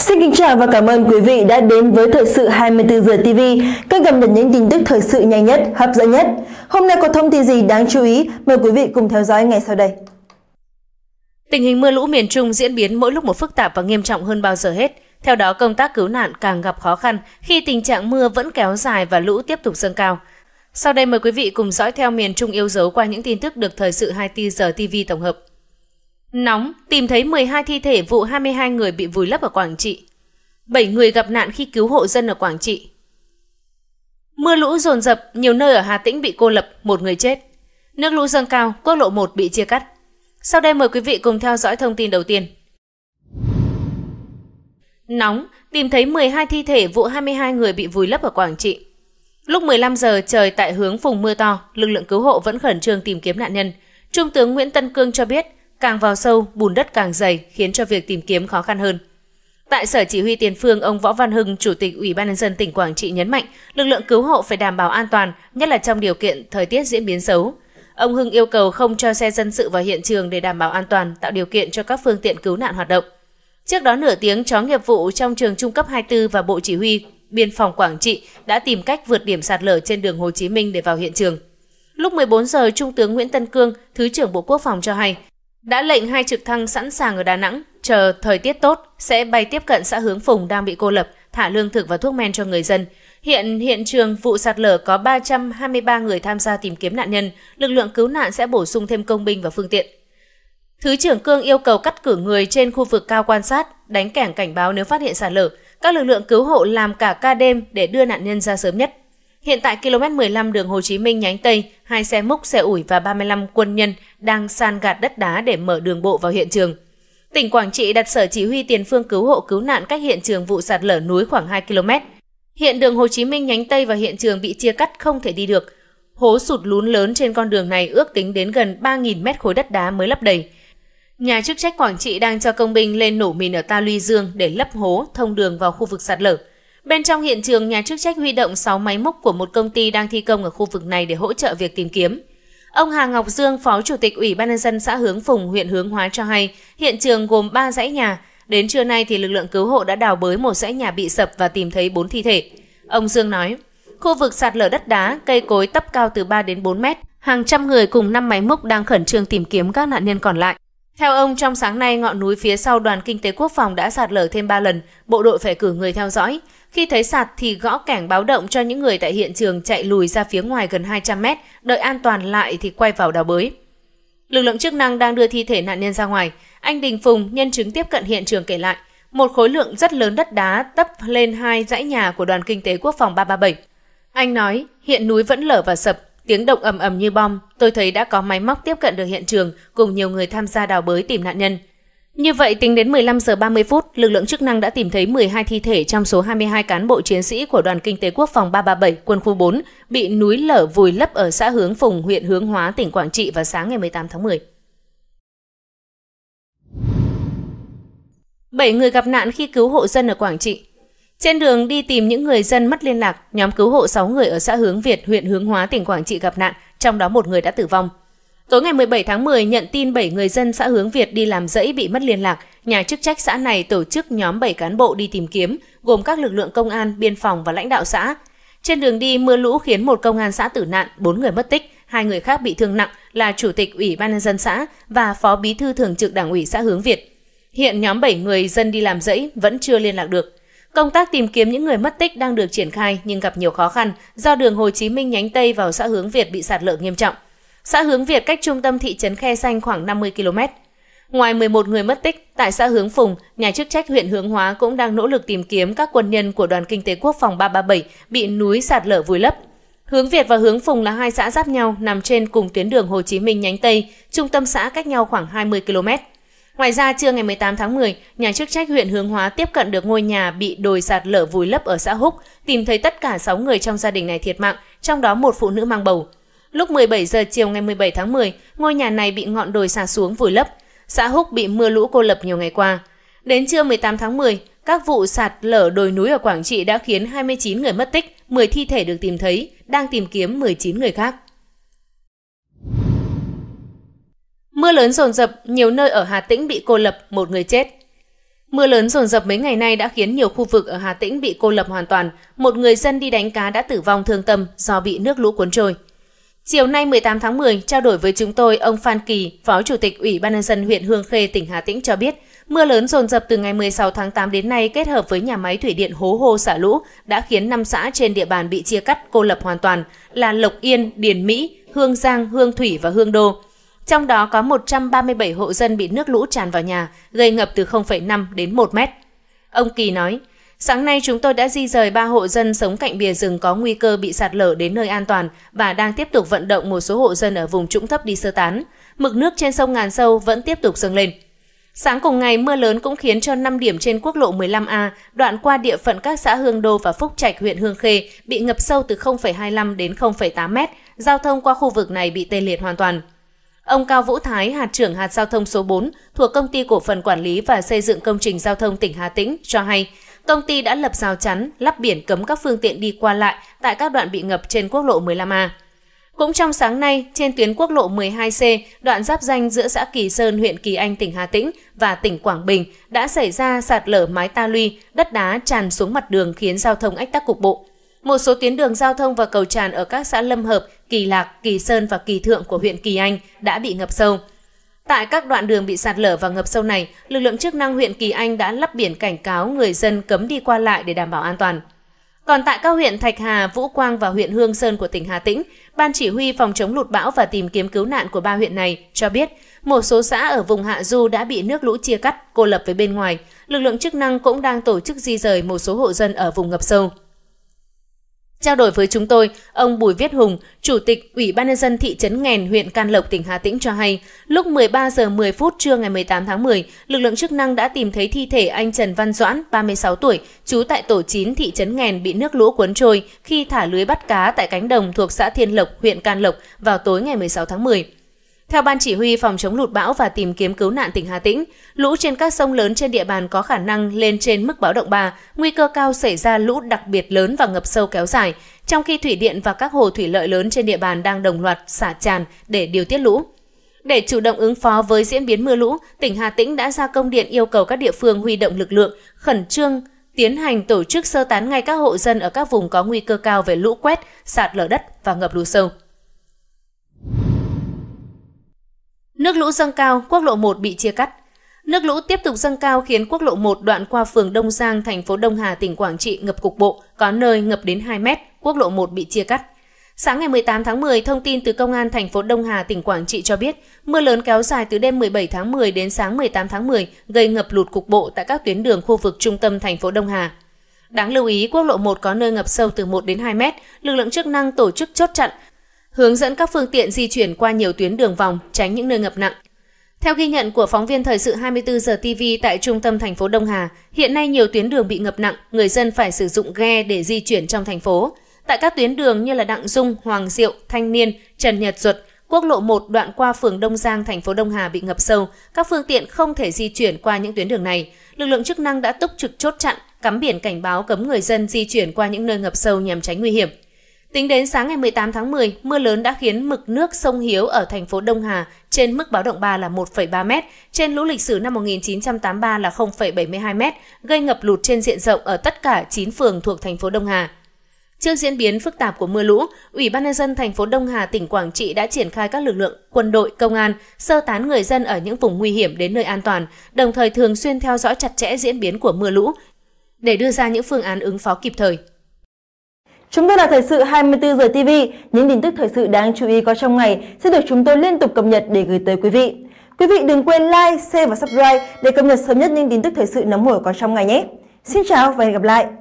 Xin kính chào và cảm ơn quý vị đã đến với Thời sự 24 giờ TV, kênh cập nhật những tin tức thời sự nhanh nhất, hấp dẫn nhất. Hôm nay có thông tin gì đáng chú ý? Mời quý vị cùng theo dõi ngay sau đây. Tình hình mưa lũ miền Trung diễn biến mỗi lúc một phức tạp và nghiêm trọng hơn bao giờ hết. Theo đó, công tác cứu nạn càng gặp khó khăn khi tình trạng mưa vẫn kéo dài và lũ tiếp tục dâng cao. Sau đây mời quý vị cùng dõi theo miền Trung yêu dấu qua những tin tức được thời sự 24 giờ TV tổng hợp. Nóng, tìm thấy 12 thi thể vụ 22 người bị vùi lấp ở Quảng Trị. 7 người gặp nạn khi cứu hộ dân ở Quảng Trị. Mưa lũ dồn dập, nhiều nơi ở Hà Tĩnh bị cô lập, một người chết. Nước lũ dâng cao, quốc lộ 1 bị chia cắt. Sau đây mời quý vị cùng theo dõi thông tin đầu tiên. Nóng, tìm thấy 12 thi thể vụ 22 người bị vùi lấp ở Quảng Trị. Lúc 15 giờ trời tại hướng vùng mưa to, lực lượng cứu hộ vẫn khẩn trương tìm kiếm nạn nhân. Trung tướng Nguyễn Tân Cương cho biết, Càng vào sâu, bùn đất càng dày khiến cho việc tìm kiếm khó khăn hơn. Tại Sở Chỉ huy Tiền Phương, ông Võ Văn Hưng, Chủ tịch Ủy ban nhân dân tỉnh Quảng Trị nhấn mạnh, lực lượng cứu hộ phải đảm bảo an toàn, nhất là trong điều kiện thời tiết diễn biến xấu. Ông Hưng yêu cầu không cho xe dân sự vào hiện trường để đảm bảo an toàn, tạo điều kiện cho các phương tiện cứu nạn hoạt động. Trước đó nửa tiếng, chó nghiệp vụ trong trường trung cấp 24 và Bộ Chỉ huy Biên phòng Quảng Trị đã tìm cách vượt điểm sạt lở trên đường Hồ Chí Minh để vào hiện trường. Lúc 14 giờ, Trung tướng Nguyễn Tân Cương, Thứ trưởng Bộ Quốc phòng cho hay, đã lệnh hai trực thăng sẵn sàng ở Đà Nẵng, chờ thời tiết tốt sẽ bay tiếp cận xã Hướng Phùng đang bị cô lập, thả lương thực và thuốc men cho người dân. Hiện hiện trường vụ sạt lở có 323 người tham gia tìm kiếm nạn nhân, lực lượng cứu nạn sẽ bổ sung thêm công binh và phương tiện. Thứ trưởng Cương yêu cầu cắt cử người trên khu vực cao quan sát, đánh kẻng cảnh báo nếu phát hiện sạt lở. Các lực lượng cứu hộ làm cả ca đêm để đưa nạn nhân ra sớm nhất. Hiện tại km 15 đường Hồ Chí Minh nhánh Tây, hai xe múc, xe ủi và 35 quân nhân đang san gạt đất đá để mở đường bộ vào hiện trường. Tỉnh Quảng Trị đặt sở chỉ huy tiền phương cứu hộ cứu nạn cách hiện trường vụ sạt lở núi khoảng 2 km. Hiện đường Hồ Chí Minh nhánh Tây và hiện trường bị chia cắt không thể đi được. Hố sụt lún lớn trên con đường này ước tính đến gần 3.000 mét khối đất đá mới lấp đầy. Nhà chức trách Quảng Trị đang cho công binh lên nổ mìn ở ta luy dương để lấp hố thông đường vào khu vực sạt lở. Bên trong hiện trường, nhà chức trách huy động 6 máy móc của một công ty đang thi công ở khu vực này để hỗ trợ việc tìm kiếm. Ông Hà Ngọc Dương, Phó Chủ tịch Ủy ban nhân dân xã Hướng Phùng, huyện Hướng Hóa cho hay, hiện trường gồm 3 dãy nhà. Đến trưa nay thì lực lượng cứu hộ đã đào bới một dãy nhà bị sập và tìm thấy 4 thi thể. Ông Dương nói, khu vực sạt lở đất đá, cây cối tấp cao từ 3 đến 4 mét. Hàng trăm người cùng 5 máy móc đang khẩn trương tìm kiếm các nạn nhân còn lại. Theo ông, trong sáng nay, ngọn núi phía sau đoàn kinh tế quốc phòng đã sạt lở thêm 3 lần, bộ đội phải cử người theo dõi. Khi thấy sạt thì gõ cảnh báo động cho những người tại hiện trường chạy lùi ra phía ngoài gần 200 mét, đợi an toàn lại thì quay vào đào bới. Lực lượng chức năng đang đưa thi thể nạn nhân ra ngoài. Anh Đình Phùng, nhân chứng tiếp cận hiện trường kể lại, một khối lượng rất lớn đất đá tấp lên hai dãy nhà của đoàn kinh tế quốc phòng 337. Anh nói, hiện núi vẫn lở và sập, tiếng động ầm ầm như bom, tôi thấy đã có máy móc tiếp cận được hiện trường cùng nhiều người tham gia đào bới tìm nạn nhân. Như vậy, tính đến 15 giờ 30 phút, lực lượng chức năng đã tìm thấy 12 thi thể trong số 22 cán bộ chiến sĩ của Đoàn Kinh tế Quốc phòng 337, quân khu 4, bị núi lở vùi lấp ở xã Hướng Phùng, huyện Hướng Hóa, tỉnh Quảng Trị vào sáng ngày 18 tháng 10. Bảy người gặp nạn khi cứu hộ dân ở Quảng Trị. Trên đường đi tìm những người dân mất liên lạc, nhóm cứu hộ 6 người ở xã Hướng Việt, huyện Hướng Hóa, tỉnh Quảng Trị gặp nạn, trong đó một người đã tử vong. Tối ngày 17 tháng 10, nhận tin 7 người dân xã Hướng Việt đi làm rẫy bị mất liên lạc, nhà chức trách xã này tổ chức nhóm 7 cán bộ đi tìm kiếm, gồm các lực lượng công an, biên phòng và lãnh đạo xã. Trên đường đi, mưa lũ khiến một công an xã tử nạn, 4 người mất tích, hai người khác bị thương nặng là chủ tịch Ủy ban nhân dân xã và phó bí thư thường trực Đảng ủy xã Hướng Việt. Hiện nhóm 7 người dân đi làm rẫy vẫn chưa liên lạc được. Công tác tìm kiếm những người mất tích đang được triển khai nhưng gặp nhiều khó khăn do đường Hồ Chí Minh nhánh Tây vào xã Hướng Việt bị sạt lở nghiêm trọng. Xã Hướng Việt cách trung tâm thị trấn Khe Xanh khoảng 50 km. Ngoài 11 người mất tích, tại xã Hướng Phùng, nhà chức trách huyện Hướng Hóa cũng đang nỗ lực tìm kiếm các quân nhân của Đoàn Kinh tế Quốc phòng 337 bị núi sạt lở vùi lấp. Hướng Việt và Hướng Phùng là hai xã giáp nhau nằm trên cùng tuyến đường Hồ Chí Minh nhánh Tây, trung tâm xã cách nhau khoảng 20 km. Ngoài ra, trưa ngày 18 tháng 10, nhà chức trách huyện Hướng Hóa tiếp cận được ngôi nhà bị đồi sạt lở vùi lấp ở xã Húc, tìm thấy tất cả 6 người trong gia đình này thiệt mạng, trong đó một phụ nữ mang bầu. Lúc 17 giờ chiều ngày 17 tháng 10, ngôi nhà này bị ngọn đồi xả xuống vùi lấp. Xã Húc bị mưa lũ cô lập nhiều ngày qua. Đến trưa 18 tháng 10, các vụ sạt lở đồi núi ở Quảng Trị đã khiến 29 người mất tích, 10 thi thể được tìm thấy, đang tìm kiếm 19 người khác. Mưa lớn rồn rập nhiều nơi ở Hà Tĩnh bị cô lập, một người chết. Mưa lớn rồn rập mấy ngày nay đã khiến nhiều khu vực ở Hà Tĩnh bị cô lập hoàn toàn. Một người dân đi đánh cá đã tử vong thương tâm do bị nước lũ cuốn trôi. Chiều nay 18 tháng 10, trao đổi với chúng tôi, ông Phan Kỳ, Phó Chủ tịch Ủy ban nhân dân huyện Hương Khê, tỉnh Hà Tĩnh cho biết, mưa lớn dồn dập từ ngày 16 tháng 8 đến nay kết hợp với nhà máy thủy điện Hố Hô xả lũ đã khiến 5 xã trên địa bàn bị chia cắt cô lập hoàn toàn là Lộc Yên, Điền Mỹ, Hương Giang, Hương Thủy và Hương Đô. Trong đó có 137 hộ dân bị nước lũ tràn vào nhà, gây ngập từ 0,5 đến 1 mét. Ông Kỳ nói, Sáng nay chúng tôi đã di rời 3 hộ dân sống cạnh bìa rừng có nguy cơ bị sạt lở đến nơi an toàn và đang tiếp tục vận động một số hộ dân ở vùng trũng thấp đi sơ tán. Mực nước trên sông Ngàn Sâu vẫn tiếp tục dâng lên. Sáng cùng ngày, mưa lớn cũng khiến cho 5 điểm trên quốc lộ 15A, đoạn qua địa phận các xã Hương Đô và Phúc Trạch, huyện Hương Khê, bị ngập sâu từ 0,25 đến 0,8 mét. Giao thông qua khu vực này bị tê liệt hoàn toàn. Ông Cao Vũ Thái, hạt trưởng hạt giao thông số 4 thuộc Công ty Cổ phần Quản lý và Xây dựng Công trình Giao thông tỉnh Hà Tĩnh cho hay, Công ty đã lập rào chắn, lắp biển cấm các phương tiện đi qua lại tại các đoạn bị ngập trên quốc lộ 15A. Cũng trong sáng nay, trên tuyến quốc lộ 12C, đoạn giáp danh giữa xã Kỳ Sơn, huyện Kỳ Anh, tỉnh Hà Tĩnh và tỉnh Quảng Bình đã xảy ra sạt lở mái ta luy, đất đá tràn xuống mặt đường khiến giao thông ách tắc cục bộ. Một số tuyến đường giao thông và cầu tràn ở các xã Lâm Hợp, Kỳ Lạc, Kỳ Sơn và Kỳ Thượng của huyện Kỳ Anh đã bị ngập sâu. Tại các đoạn đường bị sạt lở và ngập sâu này, lực lượng chức năng huyện Kỳ Anh đã lắp biển cảnh cáo người dân cấm đi qua lại để đảm bảo an toàn. Còn tại các huyện Thạch Hà, Vũ Quang và huyện Hương Sơn của tỉnh Hà Tĩnh, Ban chỉ huy phòng chống lụt bão và tìm kiếm cứu nạn của ba huyện này cho biết một số xã ở vùng Hạ Du đã bị nước lũ chia cắt, cô lập với bên ngoài. Lực lượng chức năng cũng đang tổ chức di rời một số hộ dân ở vùng ngập sâu. Trao đổi với chúng tôi, ông Bùi Viết Hùng, Chủ tịch Ủy ban nhân dân thị trấn Nghèn, huyện Can Lộc, tỉnh Hà Tĩnh cho hay, lúc 13 giờ 10 phút trưa ngày 18 tháng 10, lực lượng chức năng đã tìm thấy thi thể anh Trần Văn Doãn, 36 tuổi, trú tại tổ 9 thị trấn Nghèn bị nước lũ cuốn trôi khi thả lưới bắt cá tại cánh đồng thuộc xã Thiên Lộc, huyện Can Lộc vào tối ngày 16 tháng 10. Theo Ban Chỉ huy Phòng chống lụt bão và tìm kiếm cứu nạn tỉnh Hà Tĩnh, lũ trên các sông lớn trên địa bàn có khả năng lên trên mức báo động 3, nguy cơ cao xảy ra lũ đặc biệt lớn và ngập sâu kéo dài, trong khi thủy điện và các hồ thủy lợi lớn trên địa bàn đang đồng loạt xả tràn để điều tiết lũ. Để chủ động ứng phó với diễn biến mưa lũ, tỉnh Hà Tĩnh đã ra công điện yêu cầu các địa phương huy động lực lượng, khẩn trương tiến hành tổ chức sơ tán ngay các hộ dân ở các vùng có nguy cơ cao về lũ quét, sạt lở đất và ngập lụt sâu. Nước lũ dâng cao, quốc lộ 1 bị chia cắt. Nước lũ tiếp tục dâng cao khiến quốc lộ 1 đoạn qua phường Đông Giang, thành phố Đông Hà, tỉnh Quảng Trị ngập cục bộ, có nơi ngập đến 2 mét, quốc lộ 1 bị chia cắt. Sáng ngày 18 tháng 10, thông tin từ Công an thành phố Đông Hà, tỉnh Quảng Trị cho biết, mưa lớn kéo dài từ đêm 17 tháng 10 đến sáng 18 tháng 10 gây ngập lụt cục bộ tại các tuyến đường khu vực trung tâm thành phố Đông Hà. Đáng lưu ý, quốc lộ 1 có nơi ngập sâu từ 1 đến 2 mét, lực lượng chức năng tổ chức chốt chặn, hướng dẫn các phương tiện di chuyển qua nhiều tuyến đường vòng, tránh những nơi ngập nặng. Theo ghi nhận của phóng viên thời sự 24 giờ TV tại trung tâm thành phố Đông Hà, hiện nay nhiều tuyến đường bị ngập nặng, người dân phải sử dụng ghe để di chuyển trong thành phố. Tại các tuyến đường như là Đặng Dung, Hoàng Diệu, Thanh Niên, Trần Nhật Duật, quốc lộ 1 đoạn qua phường Đông Giang, thành phố Đông Hà bị ngập sâu, các phương tiện không thể di chuyển qua những tuyến đường này. Lực lượng chức năng đã túc trực chốt chặn, cắm biển cảnh báo cấm người dân di chuyển qua những nơi ngập sâu nhằm tránh nguy hiểm. Tính đến sáng ngày 18 tháng 10, mưa lớn đã khiến mực nước sông Hiếu ở thành phố Đông Hà trên mức báo động 3 là 1,3 m, trên lũ lịch sử năm 1983 là 0,72 m, gây ngập lụt trên diện rộng ở tất cả 9 phường thuộc thành phố Đông Hà. Trước diễn biến phức tạp của mưa lũ, Ủy ban nhân dân thành phố Đông Hà tỉnh Quảng Trị đã triển khai các lực lượng quân đội, công an sơ tán người dân ở những vùng nguy hiểm đến nơi an toàn, đồng thời thường xuyên theo dõi chặt chẽ diễn biến của mưa lũ để đưa ra những phương án ứng phó kịp thời. Chúng tôi là Thời sự 24 giờ TV, những tin tức thời sự đáng chú ý có trong ngày sẽ được chúng tôi liên tục cập nhật để gửi tới quý vị. Quý vị đừng quên like, share và subscribe để cập nhật sớm nhất những tin tức thời sự nóng hổi có trong ngày nhé. Xin chào và hẹn gặp lại!